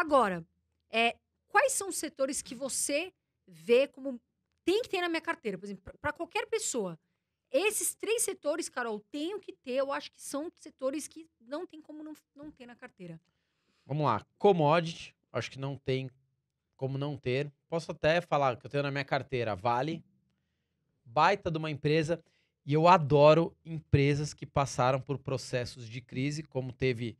Agora, é, quais são os setores que você vê como tem que ter na minha carteira? Por exemplo, para qualquer pessoa. Esses três setores, Carol, tenho que ter. Eu acho que são setores que não tem como não, não ter na carteira. Vamos lá. Commodity, acho que não tem como não ter. Posso até falar que eu tenho na minha carteira Vale, baita de uma empresa. E eu adoro empresas que passaram por processos de crise, como teve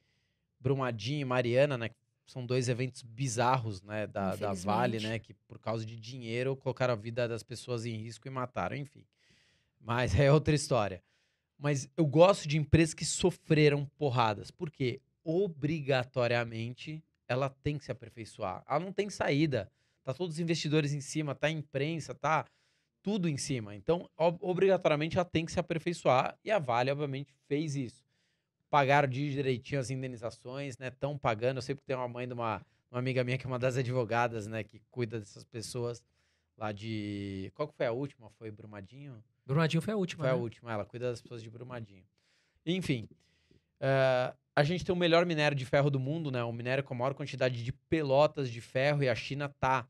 Brumadinho e Mariana, né? são dois eventos bizarros, né, da, da Vale, né, que por causa de dinheiro colocaram a vida das pessoas em risco e mataram, enfim. Mas é outra história. Mas eu gosto de empresas que sofreram porradas, porque obrigatoriamente ela tem que se aperfeiçoar. Ela não tem saída. Tá todos os investidores em cima, tá a imprensa, tá tudo em cima. Então, obrigatoriamente ela tem que se aperfeiçoar e a Vale obviamente fez isso pagaram direitinho as indenizações, né? Estão pagando. Eu sei que tem uma mãe de uma, uma amiga minha que é uma das advogadas, né? Que cuida dessas pessoas lá de. Qual que foi a última? Foi Brumadinho? Brumadinho foi a última. Foi né? a última, ela cuida das pessoas de Brumadinho. Enfim. Uh, a gente tem o melhor minério de ferro do mundo, né? O minério com a maior quantidade de pelotas de ferro e a China tá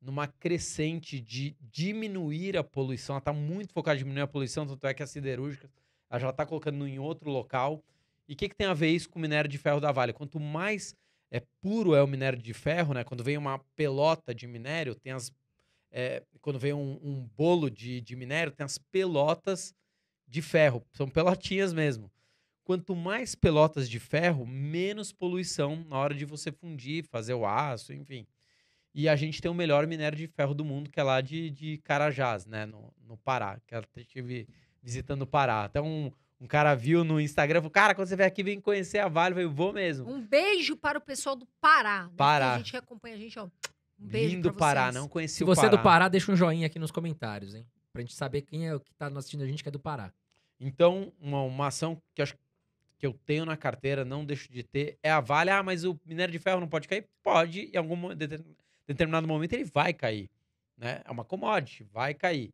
numa crescente de diminuir a poluição. Ela tá muito focada em diminuir a poluição, tanto é que a siderúrgica ela já tá colocando em outro local. E o que, que tem a ver isso com o minério de ferro da Vale? Quanto mais é puro é o minério de ferro, né? Quando vem uma pelota de minério, tem as. É, quando vem um, um bolo de, de minério, tem as pelotas de ferro. São pelotinhas mesmo. Quanto mais pelotas de ferro, menos poluição na hora de você fundir, fazer o aço, enfim. E a gente tem o melhor minério de ferro do mundo, que é lá de, de Carajás, né? No, no Pará. Que eu estive visitando o Pará. Até um, um cara viu no Instagram, falou, cara, quando você vier aqui, vem conhecer a Vale. Eu falei, vou mesmo. Um beijo para o pessoal do Pará. Pará. A gente que acompanha a gente, ó. Um beijo Lindo Pará, não conheci Se o Pará. Se você é do Pará, deixa um joinha aqui nos comentários, hein? Pra gente saber quem é o que tá assistindo a gente que é do Pará. Então, uma, uma ação que eu acho que eu tenho na carteira, não deixo de ter, é a Vale. Ah, mas o minério de ferro não pode cair? Pode, em algum determinado momento ele vai cair. Né? É uma commodity, vai cair.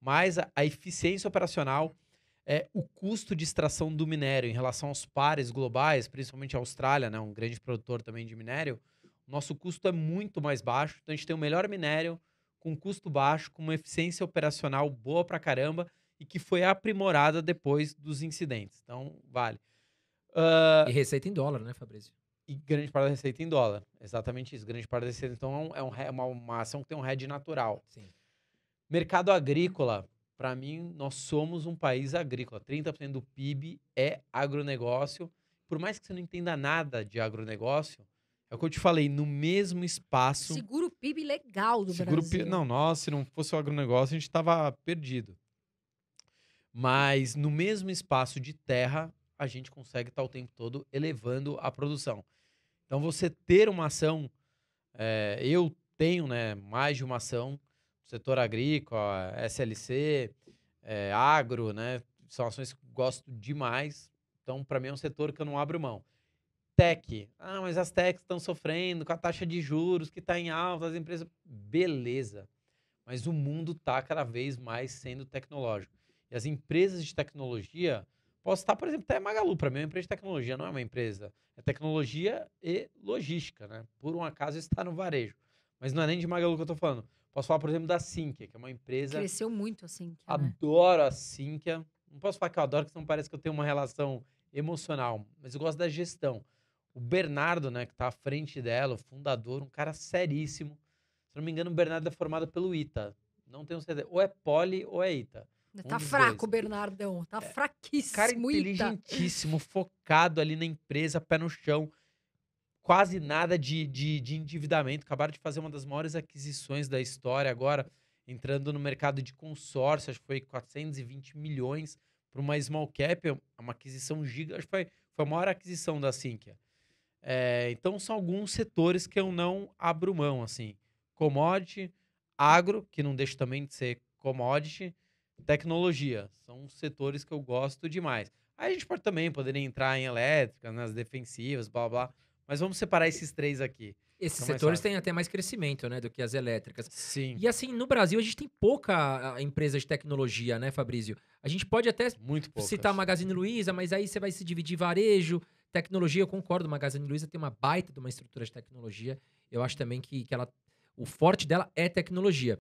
Mas a, a eficiência operacional é, o custo de extração do minério em relação aos pares globais, principalmente a Austrália, né, um grande produtor também de minério, nosso custo é muito mais baixo. Então a gente tem o melhor minério com custo baixo, com uma eficiência operacional boa pra caramba e que foi aprimorada depois dos incidentes. Então, vale. Uh... E receita em dólar, né, Fabrício? E grande parte da receita em dólar. Exatamente isso. Grande parte da receita. Então, é, um, é, é uma, uma ação que tem um head natural. Sim. Mercado agrícola para mim, nós somos um país agrícola. 30% do PIB é agronegócio. Por mais que você não entenda nada de agronegócio, é o que eu te falei, no mesmo espaço. Seguro PIB legal do seguro Brasil. PIB, não, nossa se não fosse o agronegócio, a gente estava perdido. Mas no mesmo espaço de terra, a gente consegue estar tá o tempo todo elevando a produção. Então, você ter uma ação, é, eu tenho né, mais de uma ação, setor agrícola, SLC, é, eh, agro, né? São ações que gosto demais. Então, para mim, é um setor que eu não abro mão. Tech. Ah, mas as techs estão sofrendo com a taxa de juros que está em alta, as empresas. Beleza. Mas o mundo está cada vez mais sendo tecnológico. E as empresas de tecnologia, posso estar, por exemplo, até Magalu, para mim é uma empresa de tecnologia, não é uma empresa. É tecnologia e logística, né? Por um acaso está no varejo. Mas não é nem de Magalu que eu estou falando. Posso falar, por exemplo, da Sinqia, que é uma empresa. Cresceu muito a Sinqia. Né? Adoro né? a Sinqia. Não posso falar que eu adoro, porque não parece que eu tenho uma relação emocional, mas eu gosto da gestão. O Bernardo, né, que está à frente dela, o fundador, um cara seríssimo. Se não me engano, o Bernardo é formado pelo ITA. Não tenho certeza. Ou é Poli ou é ITA. Tá um fraco, dois. Bernardão. Tá é, fraquíssimo. Cara inteligentíssimo, ITA. focado ali na empresa, pé no chão quase nada de, de, de endividamento. Acabaram de fazer uma das maiores aquisições da história agora, entrando no mercado de consórcio, acho que foi 420 milhões para uma small cap, é uma aquisição giga, acho que foi, foi a maior aquisição da Sinqia. É, então, são alguns setores que eu não abro mão, assim. Commodity, agro, que não deixa também de ser commodity, tecnologia. São setores que eu gosto demais. Aí a gente pode também poder entrar em elétrica, nas defensivas, blá, blá. Mas vamos separar esses três aqui. Esses setores têm até mais crescimento, né, do que as elétricas. Sim. E assim, no Brasil a gente tem pouca ah, empresa de tecnologia, né, Fabrício? A gente pode até Muito a citar Magazine Luiza, mas aí você vai se dividir varejo, tecnologia, eu concordo, Magazine Luiza tem uma baita de uma estrutura de tecnologia. Eu acho também que, que ela o forte dela é tecnologia.